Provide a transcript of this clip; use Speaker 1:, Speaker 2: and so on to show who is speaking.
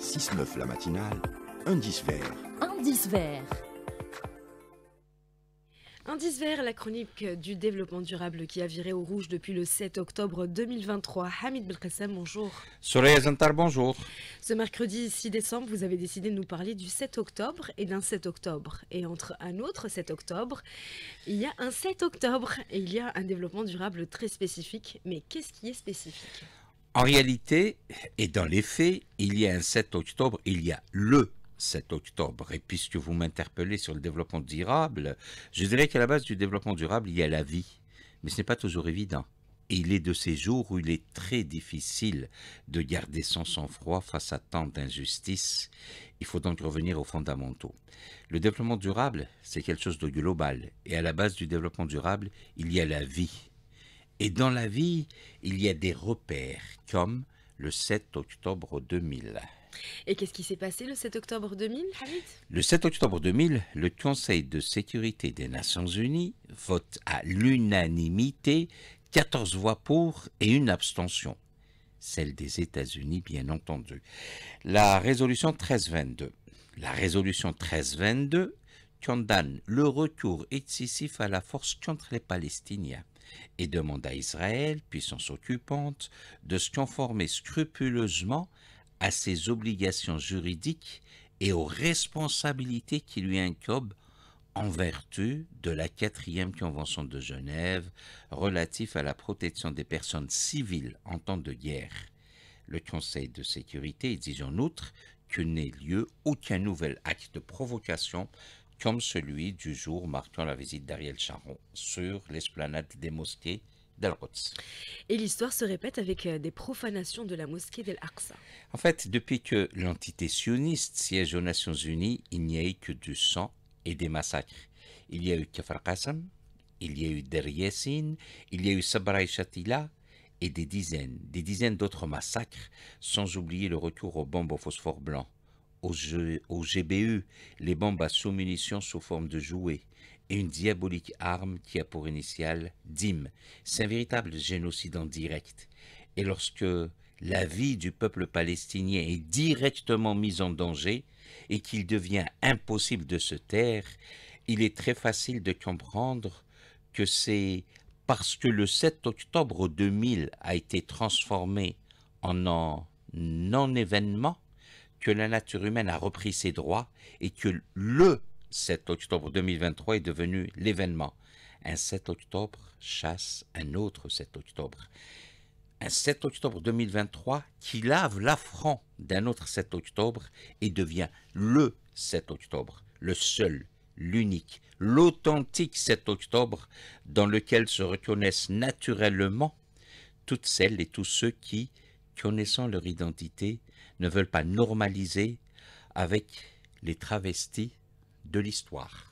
Speaker 1: 6-9 la matinale, indice vert.
Speaker 2: Indice vert. Indice vert, la chronique du développement durable qui a viré au rouge depuis le 7 octobre 2023. Hamid Belkacem, bonjour.
Speaker 1: Soleil Zantar bonjour.
Speaker 2: Ce mercredi 6 décembre, vous avez décidé de nous parler du 7 octobre et d'un 7 octobre. Et entre un autre 7 octobre, il y a un 7 octobre et il y a un développement durable très spécifique. Mais qu'est-ce qui est spécifique
Speaker 1: en réalité, et dans les faits, il y a un 7 octobre, il y a le 7 octobre. Et puisque vous m'interpellez sur le développement durable, je dirais qu'à la base du développement durable, il y a la vie. Mais ce n'est pas toujours évident. il est de ces jours où il est très difficile de garder son sang-froid face à tant d'injustices. Il faut donc revenir aux fondamentaux. Le développement durable, c'est quelque chose de global. Et à la base du développement durable, il y a la vie et dans la vie, il y a des repères, comme le 7 octobre 2000.
Speaker 2: Et qu'est-ce qui s'est passé le 7 octobre 2000,
Speaker 1: Le 7 octobre 2000, le Conseil de sécurité des Nations Unies vote à l'unanimité 14 voix pour et une abstention, celle des États-Unis bien entendu. La résolution 1322. La résolution 1322 condamne le retour excessif à la force contre les Palestiniens et demande à Israël, puissance occupante, de se conformer scrupuleusement à ses obligations juridiques et aux responsabilités qui lui incombent en vertu de la quatrième convention de Genève relative à la protection des personnes civiles en temps de guerre. Le Conseil de sécurité dit en outre que n'ait lieu aucun nouvel acte de provocation comme celui du jour marquant la visite d'Ariel Charon sur l'esplanade des mosquées d'Al-Quds.
Speaker 2: Et l'histoire se répète avec euh, des profanations de la mosquée d'Al-Aqsa.
Speaker 1: En fait, depuis que l'entité sioniste siège aux Nations Unies, il n'y a eu que du sang et des massacres. Il y a eu Kafar Qasem, il y a eu Der Yassin, il y a eu Sabra et Shatila, et des dizaines, des dizaines d'autres massacres, sans oublier le retour aux bombes au phosphore blanc au, GBU, les bombes à sous-munitions sous forme de jouets, et une diabolique arme qui a pour initiale DIM. C'est un véritable génocide en direct. Et lorsque la vie du peuple palestinien est directement mise en danger et qu'il devient impossible de se taire, il est très facile de comprendre que c'est parce que le 7 octobre 2000 a été transformé en un non-événement que la nature humaine a repris ses droits et que le 7 octobre 2023 est devenu l'événement. Un 7 octobre chasse un autre 7 octobre. Un 7 octobre 2023 qui lave l'affront d'un autre 7 octobre et devient le 7 octobre, le seul, l'unique, l'authentique 7 octobre dans lequel se reconnaissent naturellement toutes celles et tous ceux qui connaissant leur identité, ne veulent pas normaliser avec les travestis de l'histoire.